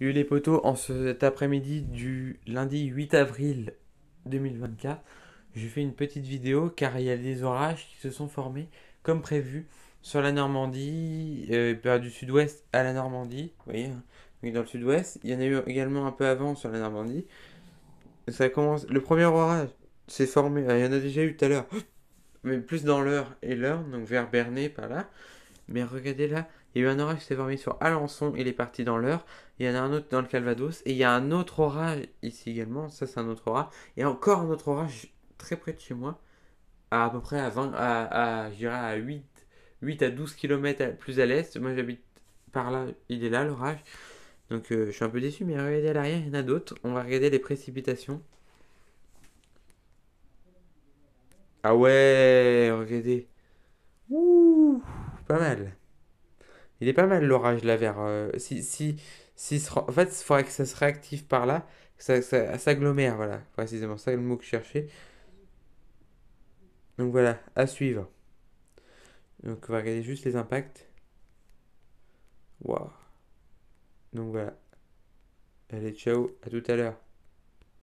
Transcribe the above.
Il les poteaux en cet après-midi du lundi 8 avril 2024. J'ai fait une petite vidéo car il y a des orages qui se sont formés comme prévu sur la Normandie, euh, du sud-ouest à la Normandie. Vous voyez, hein. dans le sud-ouest. Il y en a eu également un peu avant sur la Normandie. Ça commence. Le premier orage s'est formé. Euh, il y en a déjà eu tout à l'heure, mais plus dans l'heure et l'heure, donc vers Bernay par là. Mais eh regardez là, il y a eu un orage qui s'est formé sur Alençon, il est parti dans l'heure. Il y en a un autre dans le Calvados. Et il y a un autre orage ici également. Ça, c'est un autre orage. Et encore un autre orage très près de chez moi. À, peu près à 20, à, à, à 8, 8 à 12 km plus à l'est. Moi, j'habite par là. Il est là, l'orage. Donc, euh, je suis un peu déçu. Mais regardez à l'arrière, il y en a d'autres. On va regarder les précipitations. Ah ouais, regardez. Ouh pas mal. Il est pas mal l'orage là vers. Euh, si, si, si, en fait, il faudrait que ça se réactive par là, ça, s'agglomère, voilà, précisément. ça le mot que je cherchais. Donc voilà, à suivre. Donc on va regarder juste les impacts. Waouh. Donc voilà. Allez, ciao, à tout à l'heure.